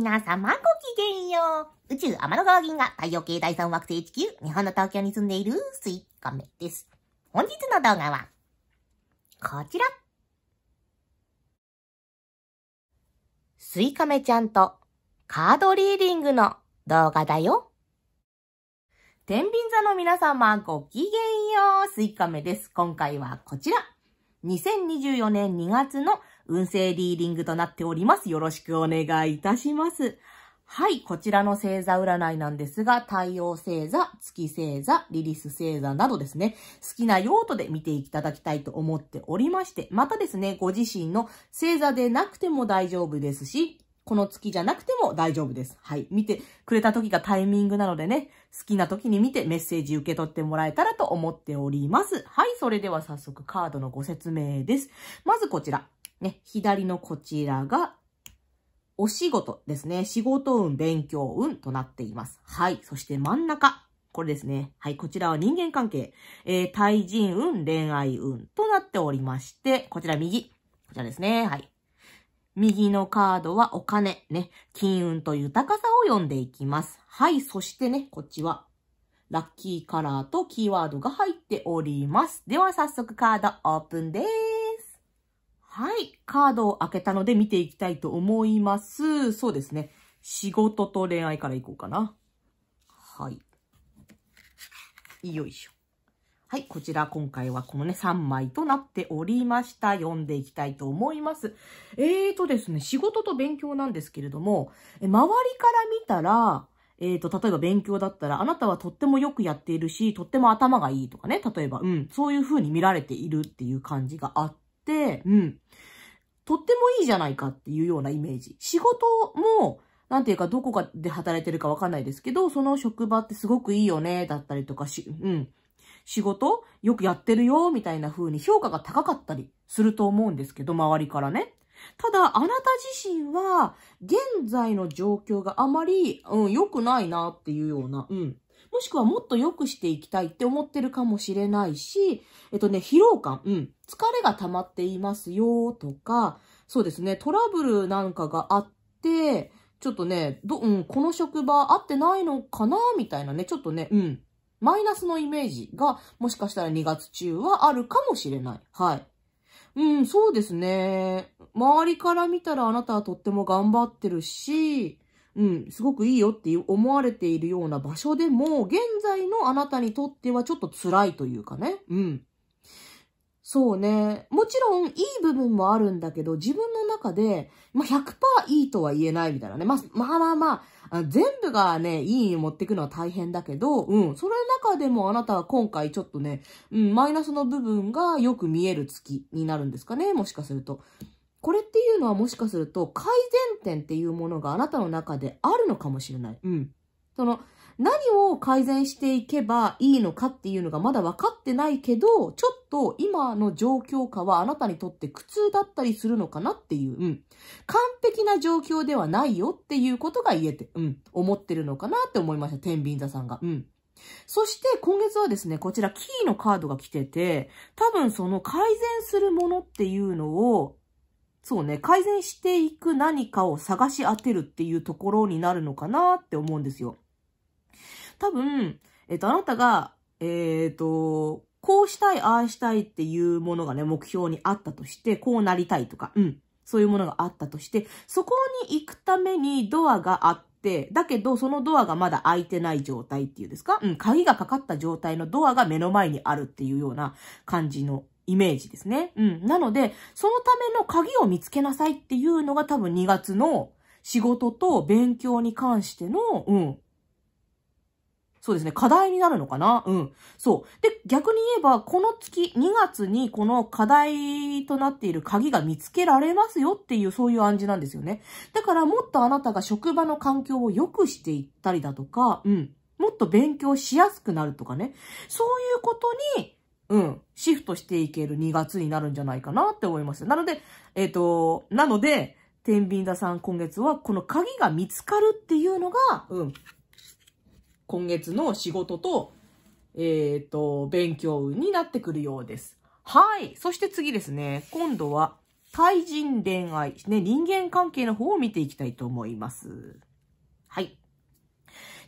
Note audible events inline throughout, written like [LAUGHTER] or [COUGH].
皆様ごきげんよう。宇宙天の川銀河太陽系第三惑星地球、日本の東京に住んでいるスイカメです。本日の動画は、こちら。スイカメちゃんとカードリーディングの動画だよ。天秤座の皆様ごきげんよう。スイカメです。今回はこちら。2024年2月の運勢リーディングとなっております。よろしくお願いいたします。はい、こちらの星座占いなんですが、太陽星座、月星座、リリス星座などですね、好きな用途で見ていただきたいと思っておりまして、またですね、ご自身の星座でなくても大丈夫ですし、この月じゃなくても大丈夫です。はい。見てくれた時がタイミングなのでね、好きな時に見てメッセージ受け取ってもらえたらと思っております。はい。それでは早速カードのご説明です。まずこちら。ね、左のこちらが、お仕事ですね。仕事運、勉強運となっています。はい。そして真ん中。これですね。はい。こちらは人間関係。えー、対人運、恋愛運となっておりまして、こちら右。こちらですね。はい。右のカードはお金、ね、金運と豊かさを読んでいきます。はい、そしてね、こっちは、ラッキーカラーとキーワードが入っております。では早速カードオープンです。はい。カードを開けたので見ていきたいと思います。そうですね。仕事と恋愛からいこうかな。はい。よいしょ。はい。こちら、今回はこのね、3枚となっておりました。読んでいきたいと思います。えーとですね、仕事と勉強なんですけれども、周りから見たら、えー、と、例えば勉強だったら、あなたはとってもよくやっているし、とっても頭がいいとかね、例えば、うん、そういう風に見られているっていう感じがあっ、うん、とってもいいじゃないかっていうようなイメージ。仕事も、なんていうか、どこかで働いてるかわかんないですけど、その職場ってすごくいいよね、だったりとかし、うん。仕事よくやってるよ、みたいな風に評価が高かったりすると思うんですけど、周りからね。ただ、あなた自身は、現在の状況があまり、うん、良くないなっていうような、うん、もしくはもっと良くしていきたいって思ってるかもしれないし、えっとね、疲労感、うん、疲れが溜まっていますよとか、そうですね、トラブルなんかがあって、ちょっとね、ど、うん、この職場合ってないのかなみたいなね、ちょっとね、うん、マイナスのイメージが、もしかしたら2月中はあるかもしれない。はい。うん、そうですね。周りから見たらあなたはとっても頑張ってるし、うん、すごくいいよって思われているような場所でも、現在のあなたにとってはちょっと辛いというかね。うん。そうね。もちろん、いい部分もあるんだけど、自分の中で、まあ、100%いいとは言えないみたいなね。まあ、まあまあまあ、全部がね、いいに持っていくのは大変だけど、うん。その中でもあなたは今回ちょっとね、うん、マイナスの部分がよく見える月になるんですかね。もしかすると。これっていうのはもしかすると改善点っていうものがあなたの中であるのかもしれない。うん。その、何を改善していけばいいのかっていうのがまだ分かってないけど、ちょっと今の状況下はあなたにとって苦痛だったりするのかなっていう、うん。完璧な状況ではないよっていうことが言えて、うん、思ってるのかなって思いました、天秤座さんが。うん。そして今月はですね、こちらキーのカードが来てて、多分その改善するものっていうのをそうね、改善していく何かを探し当てるっていうところになるのかなって思うんですよ。多分、えっ、と、あなたが、えっ、ー、と、こうしたい、ああしたいっていうものがね、目標にあったとして、こうなりたいとか、うん、そういうものがあったとして、そこに行くためにドアがあって、だけどそのドアがまだ開いてない状態っていうんですかうん、鍵がかかった状態のドアが目の前にあるっていうような感じのイメージですね。うん。なので、そのための鍵を見つけなさいっていうのが多分2月の仕事と勉強に関しての、うん。そうですね。課題になるのかなうん。そう。で、逆に言えば、この月、2月にこの課題となっている鍵が見つけられますよっていう、そういう暗示なんですよね。だから、もっとあなたが職場の環境を良くしていったりだとか、うん。もっと勉強しやすくなるとかね。そういうことにうん、シフトしていける2月になるんじゃないかなって思います。なので、えっ、ー、と、なので、天秤座さん今月はこの鍵が見つかるっていうのが、うん、今月の仕事と、えっ、ー、と、勉強運になってくるようです。はい。そして次ですね。今度は、対人恋愛、ね、人間関係の方を見ていきたいと思います。はい。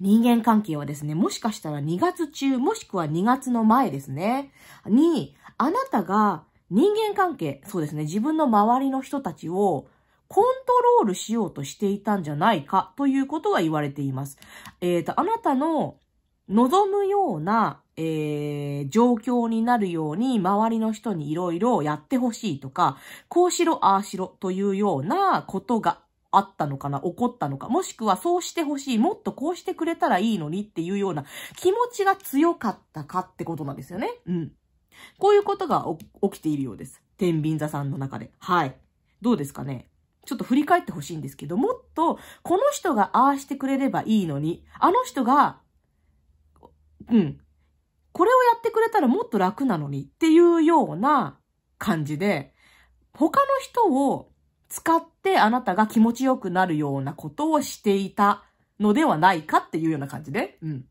人間関係はですね、もしかしたら2月中、もしくは2月の前ですね、に、あなたが人間関係、そうですね、自分の周りの人たちをコントロールしようとしていたんじゃないかということが言われています。えっ、ー、と、あなたの望むような、えー、状況になるように周りの人にいろいろやってほしいとか、こうしろ、ああしろというようなことがあったのかな怒ったのかもしくはそうしてほしい。もっとこうしてくれたらいいのにっていうような気持ちが強かったかってことなんですよね。うん。こういうことが起きているようです。天秤座さんの中で。はい。どうですかねちょっと振り返ってほしいんですけど、もっと、この人がああしてくれればいいのに、あの人が、うん、これをやってくれたらもっと楽なのにっていうような感じで、他の人を使ってあなたが気持ちよくなるようなことをしていたのではないかっていうような感じで、うん。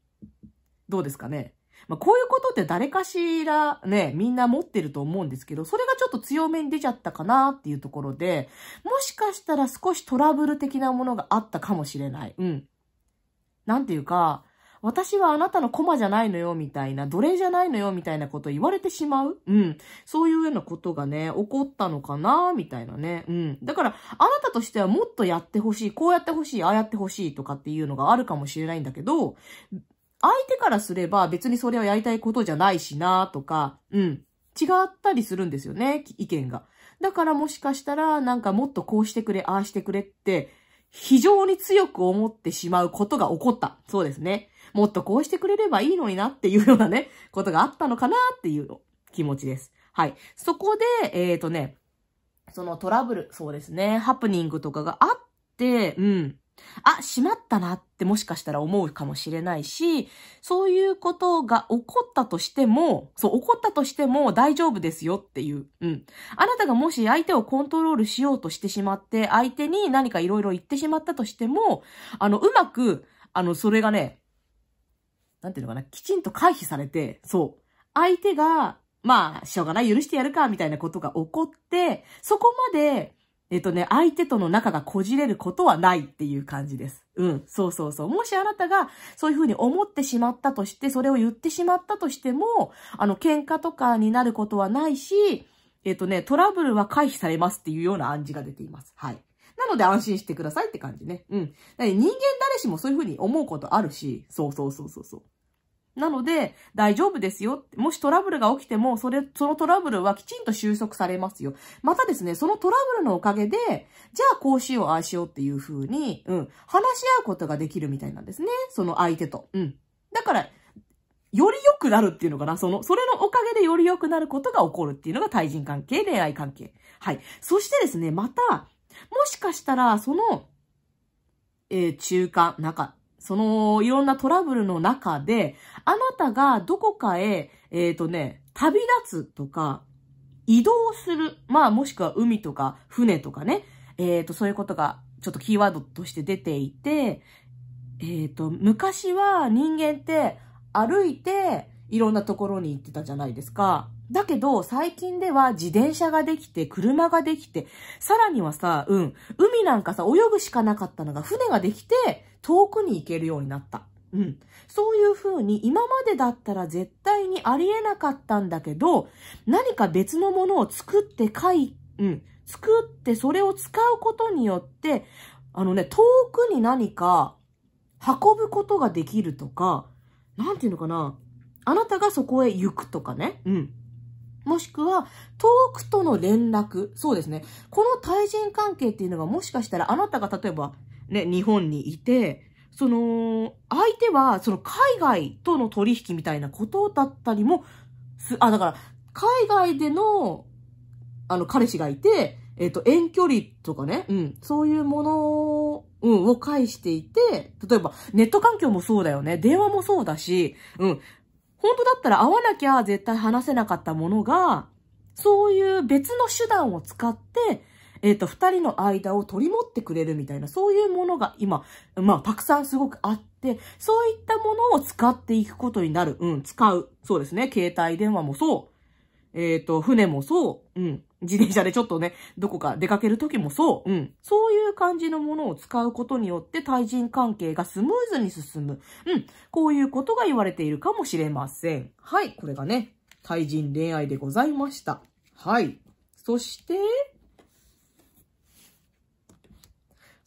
どうですかね。まあ、こういうことって誰かしらね、みんな持ってると思うんですけど、それがちょっと強めに出ちゃったかなっていうところで、もしかしたら少しトラブル的なものがあったかもしれない。うん。なんていうか、私はあなたのコマじゃないのよ、みたいな、奴隷じゃないのよ、みたいなこと言われてしまううん。そういうようなことがね、起こったのかな、みたいなね。うん。だから、あなたとしてはもっとやってほしい、こうやってほしい、ああやってほしいとかっていうのがあるかもしれないんだけど、相手からすれば別にそれをやりたいことじゃないしな、とか、うん。違ったりするんですよね、意見が。だからもしかしたら、なんかもっとこうしてくれ、ああしてくれって、非常に強く思ってしまうことが起こった。そうですね。もっとこうしてくれればいいのになっていうようなね、[LAUGHS] ことがあったのかなっていう気持ちです。はい。そこで、えっ、ー、とね、そのトラブル、そうですね、ハプニングとかがあって、うん。あ、しまったなってもしかしたら思うかもしれないし、そういうことが起こったとしても、そう、起こったとしても大丈夫ですよっていう。うん。あなたがもし相手をコントロールしようとしてしまって、相手に何か色々言ってしまったとしても、あの、うまく、あの、それがね、なんていうのかな、きちんと回避されて、そう。相手が、まあ、しょうがない、許してやるか、みたいなことが起こって、そこまで、えっとね、相手との仲がこじれることはないっていう感じです。うん。そうそうそう。もしあなたがそういうふうに思ってしまったとして、それを言ってしまったとしても、あの、喧嘩とかになることはないし、えっとね、トラブルは回避されますっていうような暗示が出ています。はい。なので安心してくださいって感じね。うん。人間誰しもそういうふうに思うことあるし、そうそうそうそうそう。なので、大丈夫ですよ。もしトラブルが起きても、それ、そのトラブルはきちんと収束されますよ。またですね、そのトラブルのおかげで、じゃあこうしよう、ああしようっていう風に、うん、話し合うことができるみたいなんですね。その相手と。うん。だから、より良くなるっていうのかなその、それのおかげでより良くなることが起こるっていうのが対人関係、恋愛関係。はい。そしてですね、また、もしかしたら、その、えー、中間、中、その、いろんなトラブルの中で、あなたがどこかへ、えっ、ー、とね、旅立つとか、移動する。まあ、もしくは海とか、船とかね。えっ、ー、と、そういうことが、ちょっとキーワードとして出ていて、えっ、ー、と、昔は人間って歩いていろんなところに行ってたじゃないですか。だけど、最近では自転車ができて、車ができて、さらにはさ、うん、海なんかさ、泳ぐしかなかったのが、船ができて、遠くに行けるようになった。うん。そういう風に今までだったら絶対にありえなかったんだけど、何か別のものを作って書い、うん。作ってそれを使うことによって、あのね、遠くに何か運ぶことができるとか、なんていうのかな。あなたがそこへ行くとかね。うん。もしくは、遠くとの連絡。そうですね。この対人関係っていうのがもしかしたらあなたが例えばね、日本にいて、その、相手は、その海外との取引みたいなことだったりも、す、あ、だから、海外での、あの、彼氏がいて、えっ、ー、と、遠距離とかね、うん、そういうものうん、を介していて、例えば、ネット環境もそうだよね、電話もそうだし、うん、本当だったら会わなきゃ絶対話せなかったものが、そういう別の手段を使って、えっ、ー、と、二人の間を取り持ってくれるみたいな、そういうものが今、まあ、たくさんすごくあって、そういったものを使っていくことになる。うん、使う。そうですね。携帯電話もそう。えっ、ー、と、船もそう。うん。自転車でちょっとね、どこか出かける時もそう。うん。そういう感じのものを使うことによって対人関係がスムーズに進む。うん。こういうことが言われているかもしれません。はい。これがね、対人恋愛でございました。はい。そして、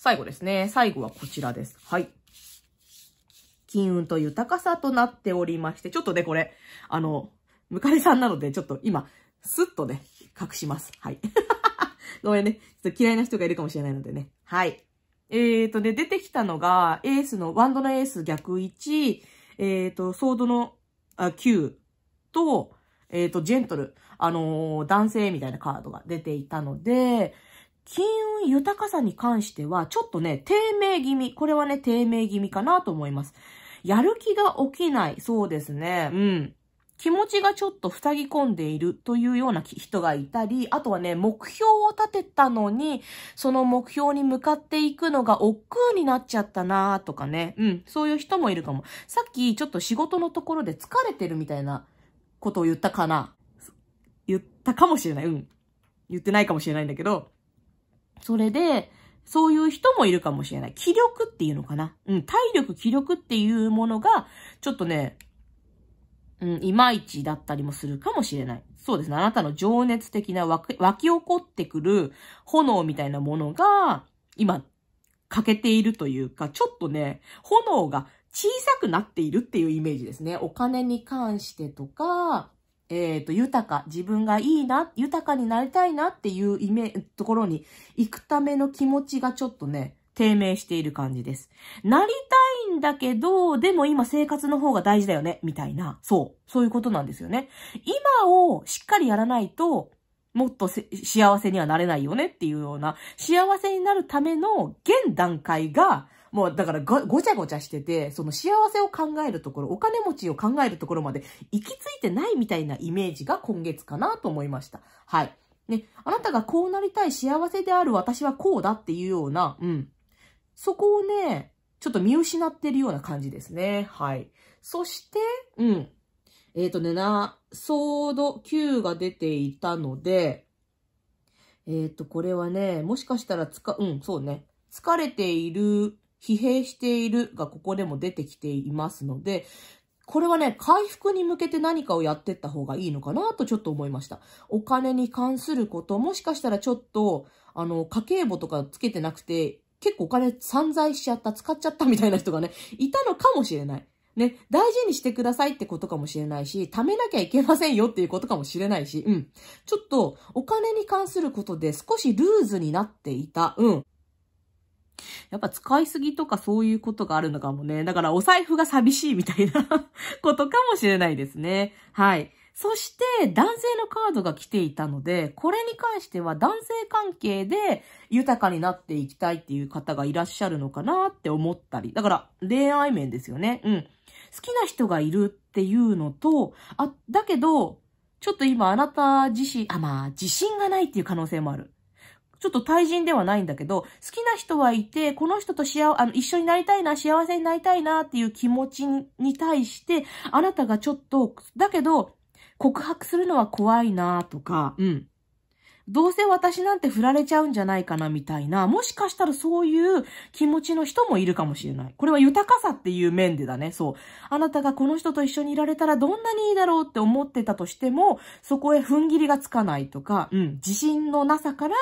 最後ですね。最後はこちらです。はい。金運と豊かさとなっておりまして、ちょっとね、これ、あの、ムカリさんなので、ちょっと今、スッとね、隠します。はい。[LAUGHS] ごめんね。ちょっと嫌いな人がいるかもしれないのでね。はい。えっ、ー、とね、出てきたのが、エースの、ワンドのエース逆1、えっ、ー、と、ソードのあ9と、えっ、ー、と、ジェントル、あのー、男性みたいなカードが出ていたので、金運豊かさに関しては、ちょっとね、低迷気味。これはね、低迷気味かなと思います。やる気が起きない。そうですね。うん。気持ちがちょっと塞ぎ込んでいるというような人がいたり、あとはね、目標を立てたのに、その目標に向かっていくのが億劫になっちゃったなとかね。うん、そういう人もいるかも。さっきちょっと仕事のところで疲れてるみたいなことを言ったかな。言ったかもしれない。うん。言ってないかもしれないんだけど、それで、そういう人もいるかもしれない。気力っていうのかな。うん、体力、気力っていうものが、ちょっとね、うん、いまいちだったりもするかもしれない。そうですね。あなたの情熱的な湧き起こってくる炎みたいなものが、今、欠けているというか、ちょっとね、炎が小さくなっているっていうイメージですね。お金に関してとか、えっ、ー、と、豊か、自分がいいな、豊かになりたいなっていうイメ、ところに行くための気持ちがちょっとね、低迷している感じです。なりたいんだけど、でも今生活の方が大事だよね、みたいな。そう。そういうことなんですよね。今をしっかりやらないと、もっと幸せにはなれないよねっていうような、幸せになるための現段階が、もうだからごちゃごちゃしてて、その幸せを考えるところ、お金持ちを考えるところまで行き着いてないみたいなイメージが今月かなと思いました。はい。ね、あなたがこうなりたい幸せである私はこうだっていうような、うん。そこをね、ちょっと見失ってるような感じですね。はい。そして、うん。えっ、ー、とね、な、ソード Q が出ていたので、えっ、ー、と、これはね、もしかしたらつか、うん、そうね。疲れている疲弊しているがここでも出てきていますので、これはね、回復に向けて何かをやってった方がいいのかなとちょっと思いました。お金に関すること、もしかしたらちょっと、あの、家計簿とかつけてなくて、結構お金散財しちゃった、使っちゃったみたいな人がね、いたのかもしれない。ね、大事にしてくださいってことかもしれないし、貯めなきゃいけませんよっていうことかもしれないし、うん。ちょっと、お金に関することで少しルーズになっていた、うん。やっぱ使いすぎとかそういうことがあるのかもね。だからお財布が寂しいみたいな [LAUGHS] ことかもしれないですね。はい。そして男性のカードが来ていたので、これに関しては男性関係で豊かになっていきたいっていう方がいらっしゃるのかなって思ったり。だから恋愛面ですよね。うん。好きな人がいるっていうのと、あ、だけど、ちょっと今あなた自身、あ、まあ自信がないっていう可能性もある。ちょっと対人ではないんだけど、好きな人はいて、この人と幸あの一緒になりたいな、幸せになりたいなっていう気持ちに対して、あなたがちょっと、だけど、告白するのは怖いなとか、うん。どうせ私なんて振られちゃうんじゃないかなみたいな、もしかしたらそういう気持ちの人もいるかもしれない。これは豊かさっていう面でだね、そう。あなたがこの人と一緒にいられたらどんなにいいだろうって思ってたとしても、そこへ踏ん切りがつかないとか、うん、自信のなさから、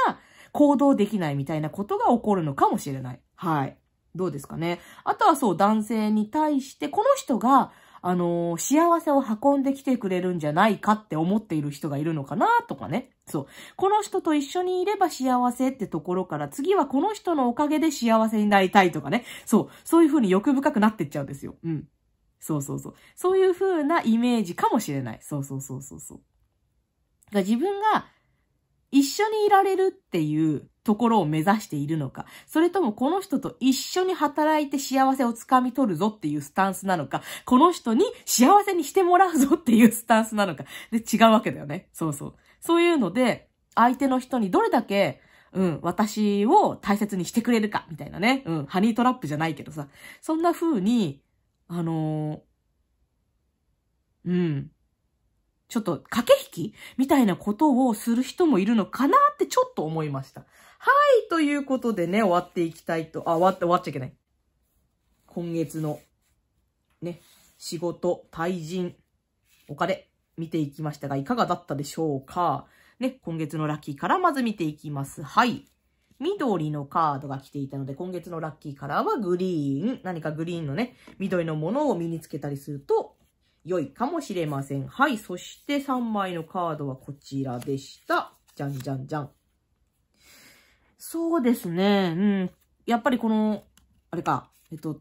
行動できないみたいなことが起こるのかもしれない。はい。どうですかね。あとはそう、男性に対して、この人が、あのー、幸せを運んできてくれるんじゃないかって思っている人がいるのかなとかね。そう。この人と一緒にいれば幸せってところから、次はこの人のおかげで幸せになりたいとかね。そう。そういう風に欲深くなってっちゃうんですよ。うん。そうそうそう。そういう風なイメージかもしれない。そうそうそうそうそう。自分が一緒にいられるっていうところを目指しているのか、それともこの人と一緒に働いて幸せをつかみ取るぞっていうスタンスなのか、この人に幸せにしてもらうぞっていうスタンスなのか、で違うわけだよね。そうそう。そういうので、相手の人にどれだけ、うん、私を大切にしてくれるか、みたいなね。うん、ハニートラップじゃないけどさ。そんな風に、あのー、うん、ちょっと駆け引きみたいなことをする人もいるのかなってちょっと思いました。はい、ということでね、終わっていきたいと、あ、終わって、終わっちゃいけない。今月の、ね、仕事、対人、お金、見ていきましたが、いかがだったでしょうかね、今月のラッキーからまず見ていきます。はい。緑のカードが来ていたので、今月のラッキーカラーはグリーン。何かグリーンのね、緑のものを身につけたりすると良いかもしれません。はい。そして3枚のカードはこちらでした。じゃんじゃんじゃん。そうですね。うん。やっぱりこの、あれか、えっと、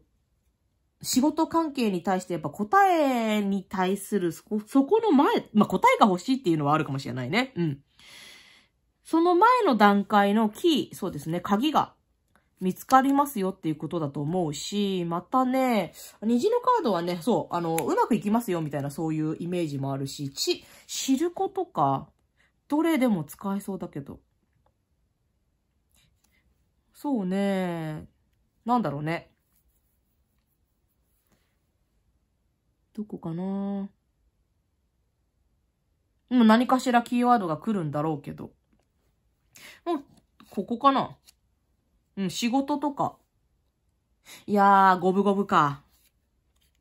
仕事関係に対してやっぱ答えに対するそこ、そこの前、まあ、答えが欲しいっていうのはあるかもしれないね。うん。その前の段階のキー、そうですね、鍵が見つかりますよっていうことだと思うし、またね、虹のカードはね、そう、あの、うまくいきますよみたいなそういうイメージもあるし、ち、知ることか、どれでも使えそうだけど。そうね、なんだろうね。どこかなもう何かしらキーワードが来るんだろうけど。もう、ここかなうん、仕事とか。いやー、五分五分か。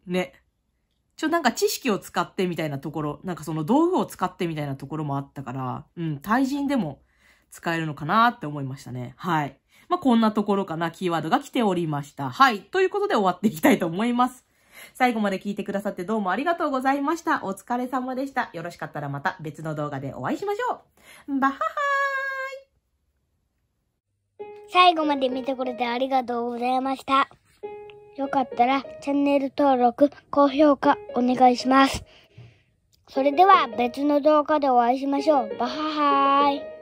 ね。ちょ、なんか知識を使ってみたいなところ、なんかその道具を使ってみたいなところもあったから、うん、対人でも使えるのかなって思いましたね。はい。まあ、こんなところかな、キーワードが来ておりました。はい。ということで終わっていきたいと思います。最後まで聞いてくださってどうもありがとうございました。お疲れ様でした。よろしかったらまた別の動画でお会いしましょう。バッハハー最後まで見てくれてありがとうございました。よかったらチャンネル登録、高評価お願いします。それでは別の動画でお会いしましょう。バハハーイ。